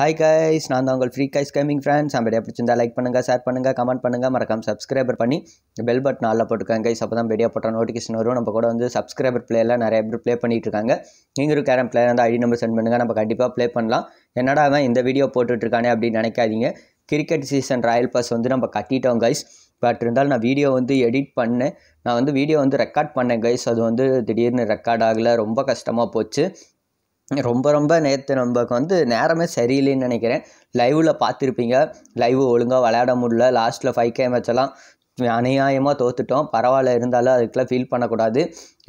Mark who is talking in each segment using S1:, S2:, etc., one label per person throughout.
S1: hi guys நான் தான் உங்கள் ஃப்ரீ கைஸ் கேமிங் ஃப்ரெண்ட்ஸ் நம்ம எப்படி பிடிச்சிருந்தா லைக் பண்ணுங்கள் ஷேர் பண்ணுங்கள் கமெண்ட் பண்ணுங்கள் மறக்காம சப்ஸ்கிரைபர் பண்ணி பெல் பட்டன் ஆளில் போட்டுக்காங்க கைஸ் அப்போ தான் வீடியோ போட்ட நோட்டிஃபிகேஷன் வரும் நம்ம கூட வந்து சப்ஸ்கிரைபர் பிளேயெல்லாம் நிறைய பேர் ப்ளே பண்ணிகிட்ருக்காங்க நீங்களும் கேரம் பிளேயர் இருந்தால் ஐடி நம்பர் சென்ட் பண்ணுங்கள் நம்ம கண்டிப்பாக ப்ளே பண்ணலாம் என்னடா அவன் இந்த வீடியோ போட்டுட்ருக்கானே அப்படின்னு நினைக்காதீங்க கிரிக்கெட் சீசன் ராயல் பாஸ் வந்து நம்ம கட்டிட்டோம் கைஸ் பட் இருந்தாலும் நான் வீடியோ வந்து எடிட் பண்ணேன் நான் வந்து வீடியோ வந்து ரெக்கார்ட் பண்ணேன் கைஸ் அது வந்து திடீர்னு ரெக்கார்ட் ஆகலை ரொம்ப கஷ்டமாக போச்சு ரொம்ப ரொம்ப நேற்று நமக்கு வந்து நேரமே சரியில்லைன்னு நினைக்கிறேன் லைவில் பார்த்துருப்பீங்க லைவ் ஒழுங்காக விளையாட முடியல லாஸ்ட்டில் ஃபைவ் கே மேட்செல்லாம் அநியாயமாக தோத்துட்டோம் பரவாயில்ல இருந்தாலும் அதுக்கெலாம் ஃபீல் பண்ணக்கூடாது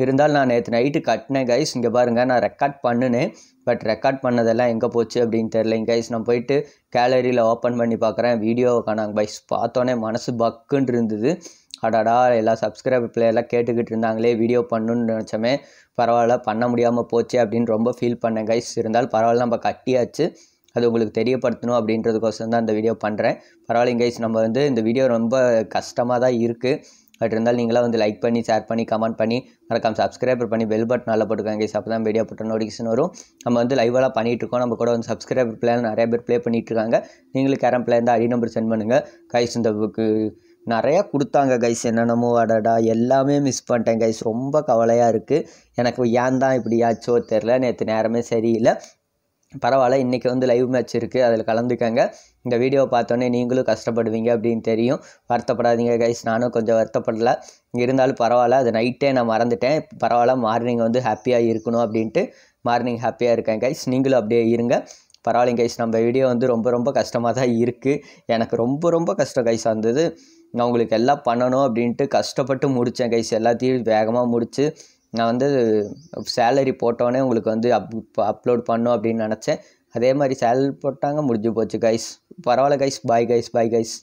S1: இருந்தாலும் நான் நேற்று நைட்டு கட்டினேன் கைஸ் இங்கே பாருங்கள் நான் ரெக்கார்ட் பண்ணினேன் பட் ரெக்கார்ட் பண்ணதெல்லாம் எங்கே போச்சு அப்படின்னு தெரிலங்க கைஸ் நான் போயிட்டு கேலரியில் ஓப்பன் பண்ணி பார்க்குறேன் வீடியோவை காணாங்க பைஸ் பார்த்தோன்னே மனசு பக்குன்னு இருந்தது அடாடா எல்லா சப்ஸ்கிரைப் பிள்ளையெல்லாம் கேட்டுக்கிட்டு இருந்தாங்களே வீடியோ பண்ணுன்னு நினச்சோமே பரவாயில்ல பண்ண முடியாமல் போச்சு அப்படின்னு ரொம்ப ஃபீல் பண்ணேன் கைஸ் இருந்தாலும் பரவாயில்ல நம்ம கட்டியாச்சு அது உங்களுக்கு தெரியப்படுத்தணும் அப்படின்றதுக்கோசரம் தான் இந்த வீடியோ பண்ணுறேன் பரவாயில்லைங்க கைஸ் நம்ம வந்து இந்த வீடியோ ரொம்ப கஷ்டமாக தான் இருக்குது பட் இருந்தாலும் நீங்களாம் வந்து லைக் பண்ணி ஷேர் பண்ணி கமெண்ட் பண்ணி மறக்காம சப்ஸ்கிரைபர் பண்ணி பெல் பட்டன் நல்லா போட்டுக்காங்க கைஸ் அப்போ தான் வீடியோ போட்ட நோட்டிஃபிகேஷன் வரும் நம்ம வந்து பண்ணிகிட்டு இருக்கோம் நம்ம கூட வந்து சப்ஸ்கிரைபர் பிளான் நிறைய பேர் ப்ளே பண்ணிகிட்ருக்காங்க நீங்களும் கேரம் பிளே இருந்தால் அடி நம்பர் சென்ட் பண்ணுங்கள் கைஸ் இந்த புக்கு நிறையா கொடுத்தாங்க கைஸ் என்னென்னமோ அடடா எல்லாமே மிஸ் பண்ணிட்டேன் கைஸ் ரொம்ப கவலையாக இருக்குது எனக்கு ஏன் தான் ஆச்சோ தெரில நேற்று நேரமே சரியில்லை பரவாயில்ல இன்றைக்கி வந்து லைவ் மேட்ச் இருக்குது அதில் கலந்துக்கங்க இந்த வீடியோவை பார்த்தோன்னே நீங்களும் கஷ்டப்படுவீங்க அப்படின்னு தெரியும் வருத்தப்படாதீங்க கைஸ் நானும் கொஞ்சம் வருத்தப்படலை இருந்தாலும் பரவாயில்ல அது நைட்டே நான் மறந்துட்டேன் பரவாயில்ல மார்னிங் வந்து ஹாப்பியாக இருக்கணும் அப்படின்ட்டு மார்னிங் ஹாப்பியாக இருக்கேன் கைஸ் நீங்களும் அப்படியே இருங்க பரவாயில்லைங்க கைஸ் நம்ம வீடியோ வந்து ரொம்ப ரொம்ப கஷ்டமாக தான் இருக்குது எனக்கு ரொம்ப ரொம்ப கஷ்டம் கைஸ் வந்தது நான் உங்களுக்கு எல்லாம் பண்ணணும் அப்படின்ட்டு கஷ்டப்பட்டு முடித்தேன் கைஸ் எல்லாத்தையும் வேகமாக முடித்து நான் வந்து சேலரி போட்டோன்னே உங்களுக்கு வந்து அப் அப்லோட் பண்ணோம் அப்படின்னு நினச்சேன் அதே மாதிரி சேலரி போட்டாங்க முடிஞ்சு போச்சு கைஸ் பரவாயில்ல guys bye guys bye guys